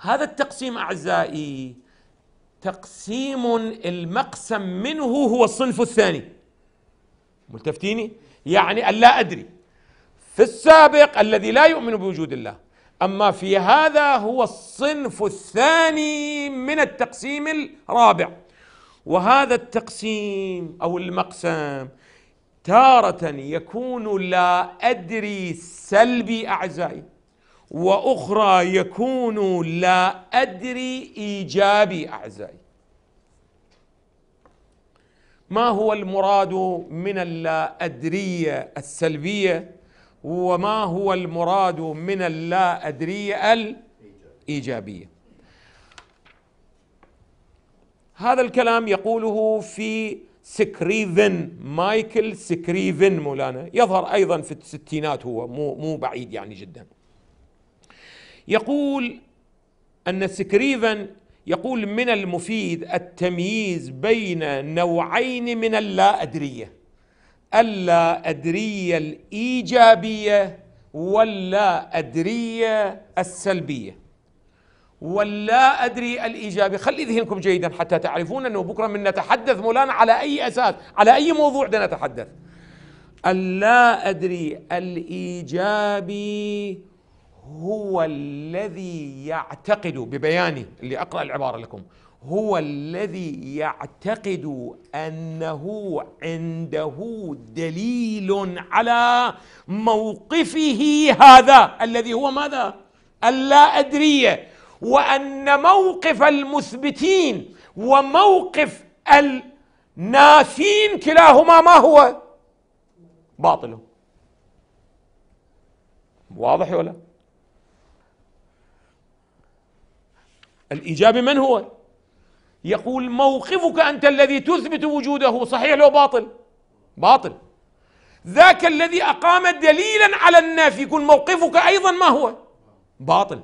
هذا التقسيم اعزائي تقسيم المقسم منه هو الصنف الثاني ملتفتيني يعني ألا أدري في السابق الذي لا يؤمن بوجود الله أما في هذا هو الصنف الثاني من التقسيم الرابع وهذا التقسيم أو المقسم تارة يكون لا أدري سلبي أعزائي واخرى يكون لا ادري ايجابي اعزائي ما هو المراد من اللا ادريه السلبيه وما هو المراد من اللا ادريه الايجابيه هذا الكلام يقوله في سكريفن مايكل سكريفن مولانا يظهر ايضا في الستينات هو مو مو بعيد يعني جدا يقول أن سكريفن يقول من المفيد التمييز بين نوعين من اللا أدرية اللا أدرية الإيجابية واللا أدرية السلبية واللا أدري الإيجابي خلي ذهنكم جيدا حتى تعرفون أنه بكرة من نتحدث مولانا على أي أساس على أي موضوع بدنا نتحدث اللا أدري الإيجابي هو الذي يعتقد ببياني اللي اقرا العباره لكم هو الذي يعتقد انه عنده دليل على موقفه هذا الذي هو ماذا اللا ادريه وان موقف المثبتين وموقف النافين كلاهما ما هو باطل واضح ولا الإيجابي من هو؟ يقول موقفك أنت الذي تثبت وجوده صحيح لو باطل باطل ذاك الذي أقام دليلا على النافي يكون موقفك أيضا ما هو باطل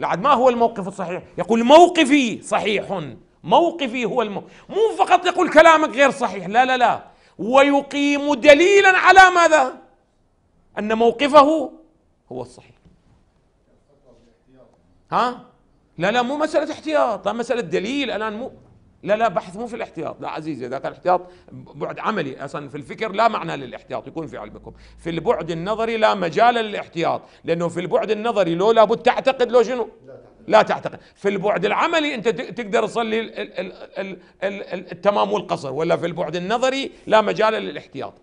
لعد ما هو الموقف الصحيح يقول موقفي صحيح موقفي هو الموقف مو فقط يقول كلامك غير صحيح لا لا لا ويقيم دليلا على ماذا أن موقفه هو الصحيح ها لا لا مو مساله احتياط لا مساله دليل الان مو لا لا بحث مو في الاحتياط لا عزيزي اذا كان الاحتياط بعد عملي اصلا في الفكر لا معنى للاحتياط يكون في علمكم في البعد النظري لا مجال للاحتياط لانه في البعد النظري لو لابد تعتقد لو شنو لا تعتقد في البعد العملي انت تقدر تصلي التمام والقصر ولا في البعد النظري لا مجال للاحتياط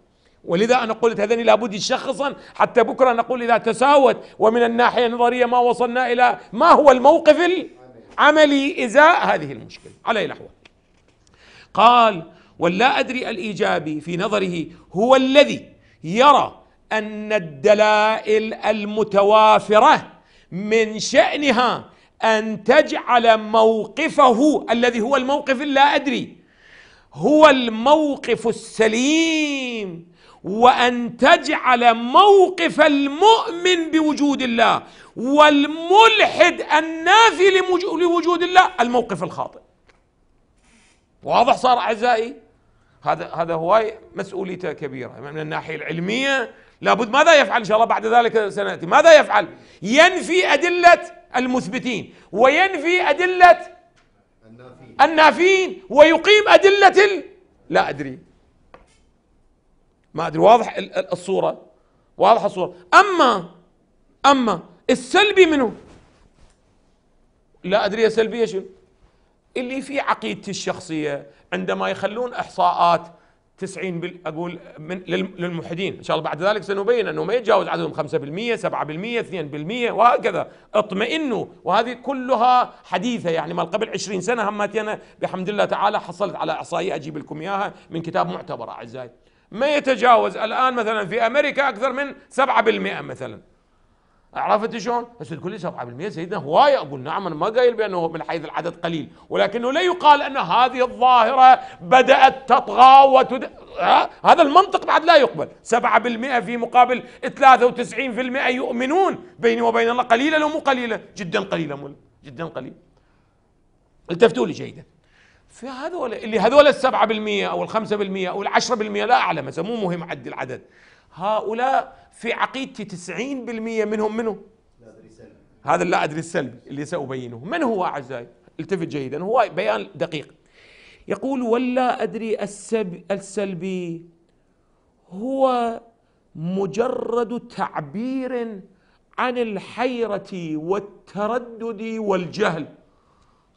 ولذا أنا قلت هذين لابد شخصا حتى بكرة نقول إذا تساوت ومن الناحية النظرية ما وصلنا إلى ما هو الموقف العملي إزاء هذه المشكلة على الأحوال قال ولا أدري الإيجابي في نظره هو الذي يرى أن الدلائل المتوافرة من شأنها أن تجعل موقفه الذي هو الموقف اللا أدري هو الموقف السليم وأن تجعل موقف المؤمن بوجود الله والملحد النافي لوجود الله الموقف الخاطئ واضح صار أعزائي هذا هذا هواي مسؤوليته كبيرة من الناحية العلمية لابد ماذا يفعل إن شاء الله بعد ذلك سنأتي ماذا يفعل ينفي أدلة المثبتين وينفي أدلة النافين ويقيم أدلة لا أدري ما ادري واضح الصوره واضح الصوره اما اما السلبي منه لا ادري سلبيه شنو اللي في عقيدتي الشخصيه عندما يخلون احصاءات 90 بال... اقول من للملحدين ان شاء الله بعد ذلك سنبين انه ما يتجاوز عددهم 5% 7% 2% وهكذا اطمئنوا وهذه كلها حديثه يعني ما قبل 20 سنه همتي انا بحمد الله تعالى حصلت على احصائيه اجيب لكم اياها من كتاب معتبر اعزائي ما يتجاوز الان مثلا في امريكا اكثر من 7% مثلا عرفت شلون؟ بس تقول لي 7% سيدنا هوايه اقول نعم انا ما قايل بانه من حيث العدد قليل ولكنه لا يقال ان هذه الظاهره بدات تطغى وتد... هذا المنطق بعد لا يقبل 7% في مقابل 93% يؤمنون بيني وبين الله قليله لو مو قليله جدا قليله جدا قليل التفتوا لي جيدا في هذول اللي هذول السبعة بالمية أو الخمسة بالمية أو العشرة بالمية لا أعلم هسه مو مهم عد العدد هؤلاء في عقيدتي تسعين بالمية منهم منه هذا اللا أدري السلبي اللي سأبينه من هو أعزائي التفت جيدا هو بيان دقيق يقول ولا أدري السب السلبي هو مجرد تعبير عن الحيرة والتردد والجهل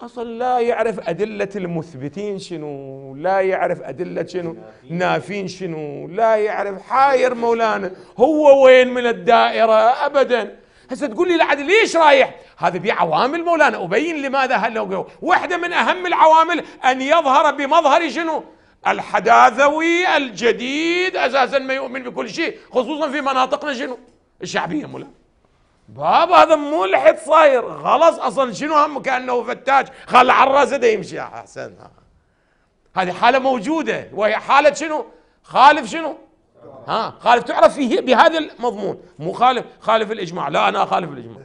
أصلا لا يعرف أدلة المثبتين شنو لا يعرف أدلة شنو نافين شنو لا يعرف حاير مولانا هو وين من الدائرة أبدا هسه تقول لي لعد ليش رايح هذا بعوامل مولانا أبين لماذا هل واحدة من أهم العوامل أن يظهر بمظهر شنو الحداثوي الجديد أساسا ما يؤمن بكل شيء خصوصا في مناطقنا شنو الشعبية مولانا بابا هذا ملحد صاير خلاص اصلا شنو همه كانه فتاش خلى على الراس يمشي احسن هذه حاله موجوده وهي حاله شنو؟ خالف شنو؟ ها خالف تعرف فيه بهذا المضمون مو خالف خالف الاجماع لا انا اخالف الاجماع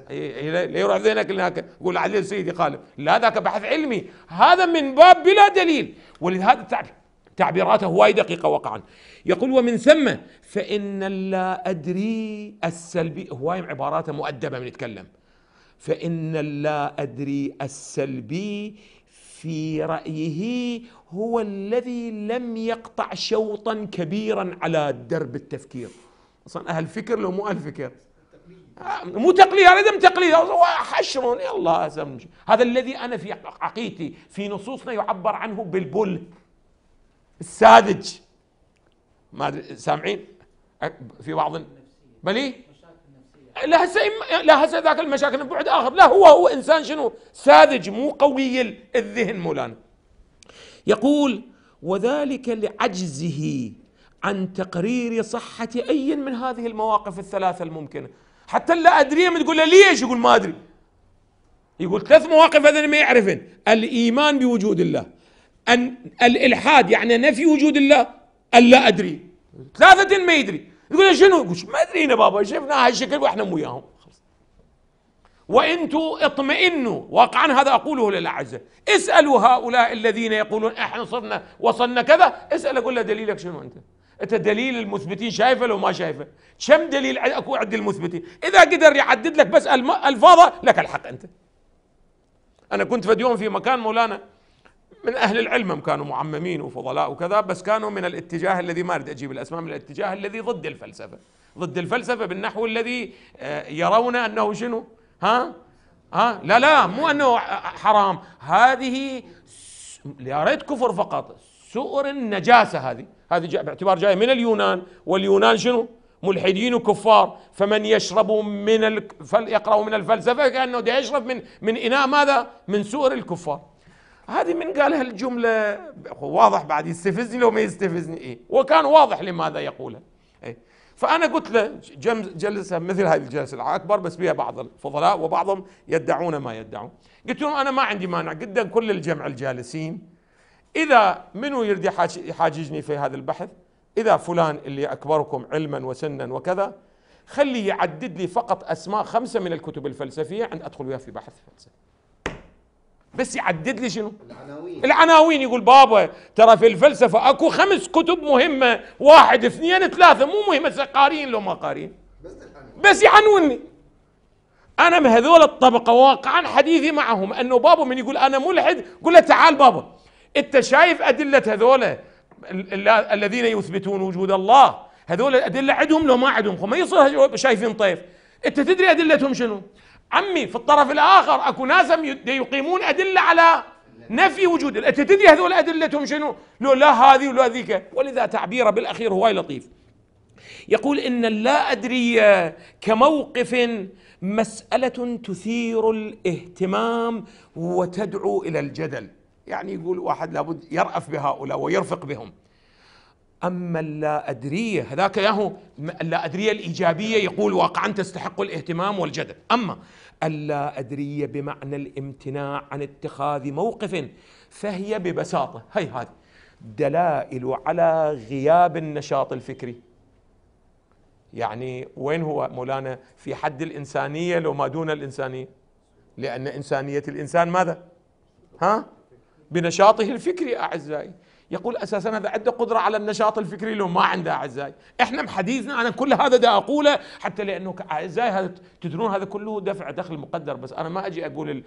لا يروح ذهنك هناك يقول علي سيدي خالف لا ذاك بحث علمي هذا من باب بلا دليل ولهذا تعرف تعبيراته وايد دقيقة وقعا يقول ومن ثم فإن اللا أدري السلبي هواي عباراته مؤدبة من يتكلم فإن اللا أدري السلبي في رأيه هو الذي لم يقطع شوطا كبيرا على درب التفكير أصلا أهل فكر لو مو أهل فكر آه، مو تقليد هذا دم تقليد حشر يلا هذا الذي انا في عقيدتي في نصوصنا يعبر عنه بالبله الساذج ما سامعين في بعض بلي لا هسه لا هسه ذاك المشاكل بعد اخر لا هو هو انسان شنو ساذج مو قوي الذهن مولانا يقول وذلك لعجزه عن تقرير صحة أي من هذه المواقف الثلاثة الممكنة حتى لا أدري من تقول له ليش يقول ما أدري يقول ثلاث مواقف هذا ما يعرفن الإيمان بوجود الله أن الإلحاد يعني نفي وجود الله قال لا أدري ثلاثة ما يدري يقول شنو يقول ما أدرينا بابا شفناها هالشكل وإحنا وياهم وانتوا اطمئنوا واقعا هذا اقوله للاعزه اسالوا هؤلاء الذين يقولون احنا صرنا وصلنا كذا اسال اقول له دليلك شنو انت انت دليل المثبتين شايفه لو ما شايفه كم دليل اكو عند المثبتين اذا قدر يعدد لك بس الفاظه لك الحق انت انا كنت في يوم في مكان مولانا من اهل العلم كانوا معممين وفضلاء وكذا بس كانوا من الاتجاه الذي ما اريد اجيب الاسماء من الاتجاه الذي ضد الفلسفه ضد الفلسفه بالنحو الذي آه، يرون انه شنو ها ها لا لا مو انه حرام هذه يا ريت كفر فقط سؤر النجاسه هذه هذه باعتبار جايه من اليونان واليونان شنو ملحدين وكفار فمن يشرب من يقرأ من الفلسفة كأنه يشرب من من إناء ماذا من سؤر الكفار هذه من قال هالجملة واضح بعد يستفزني لو ما يستفزني إيه وكان واضح لماذا يقولها إيه فأنا قلت له جلسة مثل هذه الجلسة الأكبر بس بها بعض الفضلاء وبعضهم يدعون ما يدعون قلت لهم أنا ما عندي مانع جدا كل الجمع الجالسين إذا منو يرد يحاججني في هذا البحث إذا فلان اللي أكبركم علما وسنا وكذا خليه يعدد لي فقط أسماء خمسة من الكتب الفلسفية عند أدخل وياه في بحث فلسفي بس يعدد لي شنو العناوين العناوين يقول بابا ترى في الفلسفه اكو خمس كتب مهمه واحد اثنين ثلاثه مو مهمه قارين لو ما قارين بس, يعنوني انا هذول الطبقه واقعا حديثي معهم انه بابا من يقول انا ملحد قل له تعال بابا انت شايف ادله هذول الذين يثبتون وجود الله هذول الادله عندهم لو ما عندهم ما يصير شايفين طيف انت تدري ادلتهم شنو عمي في الطرف الاخر اكو ناس يقيمون ادله على نفي وجود انت تدري هذول ادلتهم شنو؟ لو لا هذه ولا ذيك ولذا تعبيره بالاخير هواي لطيف يقول ان اللا ادري كموقف مساله تثير الاهتمام وتدعو الى الجدل يعني يقول واحد لابد يرأف بهؤلاء ويرفق بهم أما اللا أدرية هذاك ياهو اللا أدرية الإيجابية يقول واقعا تستحق الاهتمام والجدل أما اللا أدرية بمعنى الامتناع عن اتخاذ موقف فهي ببساطة هي هذه دلائل على غياب النشاط الفكري يعني وين هو مولانا في حد الإنسانية لو ما دون الإنسانية لأن إنسانية الإنسان ماذا ها بنشاطه الفكري أعزائي يقول اساسا هذا عنده قدره على النشاط الفكري لو ما عنده اعزائي احنا بحديثنا انا كل هذا دا اقوله حتى لانه اعزائي هذا تدرون هذا كله دفع دخل مقدر بس انا ما اجي اقول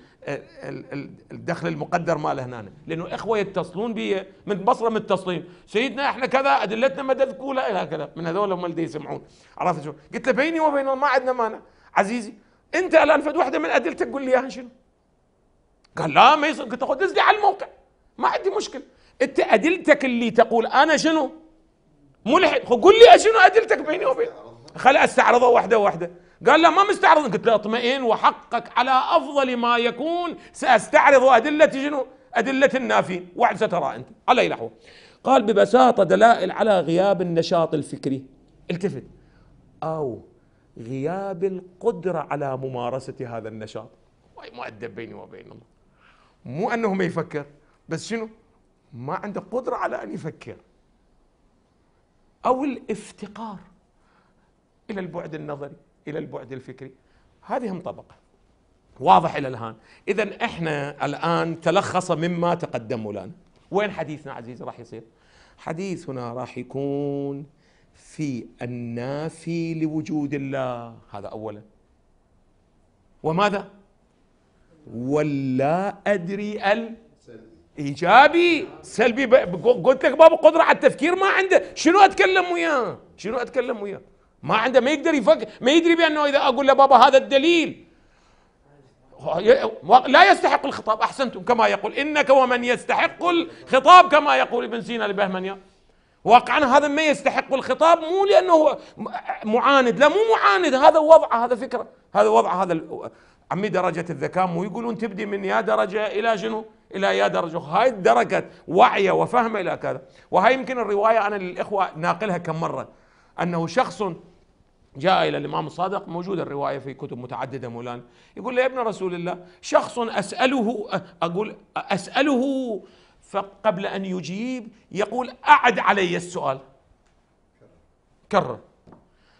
الدخل المقدر ماله هنا لانه اخوه يتصلون بي من بصره متصلين سيدنا احنا كذا ادلتنا ما كولا الى كذا من هذول هم اللي يسمعون عرفت شو قلت له بيني وبينهم ما عندنا مانع عزيزي انت الان فد وحده من ادلتك قول لي اياها شنو قال لا ما يصير قلت له خذ على الموقع ما عندي مشكله انت ادلتك اللي تقول انا شنو ملحد قل لي شنو ادلتك بيني وبين خل استعرضه واحده واحده قال لا ما مستعرض قلت له اطمئن وحقك على افضل ما يكون ساستعرض ادله شنو ادله النافين واحد سترى انت على اي لحظه قال ببساطه دلائل على غياب النشاط الفكري التفت او غياب القدره على ممارسه هذا النشاط مؤدب بيني وبين الله مو انه ما يفكر بس شنو ما عنده قدرة على أن يفكر أو الافتقار إلى البعد النظري إلى البعد الفكري هذه هم طبقة واضح إلى الآن إذا إحنا الآن تلخص مما تقدموا لنا وين حديثنا عزيزي راح يصير حديثنا راح يكون في النافي لوجود الله هذا أولا وماذا ولا أدري ال ايجابي سلبي قلت لك باب القدره على التفكير ما عنده شنو اتكلم وياه شنو اتكلم وياه ما عنده ما يقدر يفكر ما يدري بانه اذا اقول له بابا هذا الدليل لا يستحق الخطاب احسنتم كما يقول انك ومن يستحق الخطاب كما يقول ابن سينا لبهمنيا واقعا هذا ما يستحق الخطاب مو لانه معاند لا مو معاند هذا وضعه هذا فكره هذا وضعه هذا عمي درجه الذكاء مو يقولون تبدي من يا درجه الى شنو؟ الى يا درجه هاي درجه وعيه وفهمه الى كذا وهاي يمكن الروايه انا للاخوه ناقلها كم مره انه شخص جاء الى الامام الصادق موجود الروايه في كتب متعدده مولانا يقول له يا ابن رسول الله شخص اساله اقول اساله فقبل ان يجيب يقول اعد علي السؤال كرر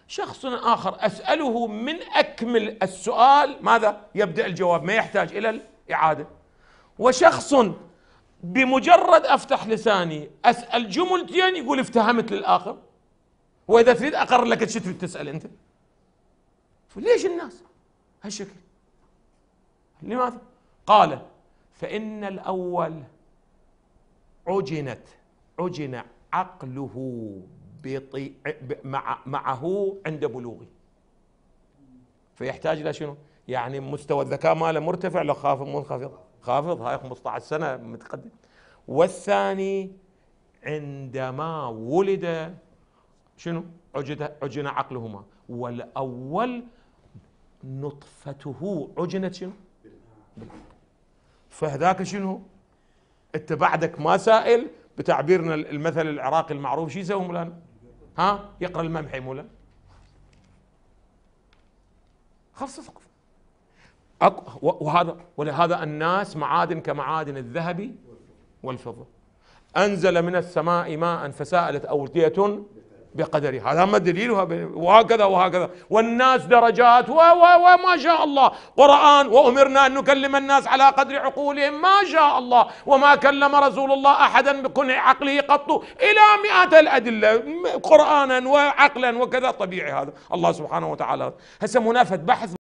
شخص اخر اساله من اكمل السؤال ماذا يبدا الجواب ما يحتاج الى الاعاده وشخص بمجرد افتح لساني اسال جملتين يقول افتهمت للاخر واذا تريد اقرر لك ايش تريد تسال انت ليش الناس هالشكل لماذا قال فان الاول عجنت عجن عقله بطي... مع... معه عند بلوغه فيحتاج الى شنو يعني مستوى الذكاء ماله مرتفع لو خاف منخفض خافض هاي 15 سنه متقدم والثاني عندما ولد شنو عجن عقلهما والاول نطفته عجنت شنو فهذاك شنو انت بعدك ما سائل بتعبيرنا المثل العراقي المعروف شو يسوي مولانا ها يقرا الممحي مولانا خلص ثقف وهذا ولهذا الناس معادن كمعادن الذهب والفضة أنزل من السماء ماء فسالت أودية بقدرها هذا ما دليلها وهكذا وهكذا والناس درجات و و وما شاء الله قرآن وأمرنا أن نكلم الناس على قدر عقولهم ما شاء الله وما كلم رسول الله أحدا بكنع عقله قط إلى مئات الأدلة قرآنا وعقلا وكذا طبيعي هذا الله سبحانه وتعالى هسه منافذ بحث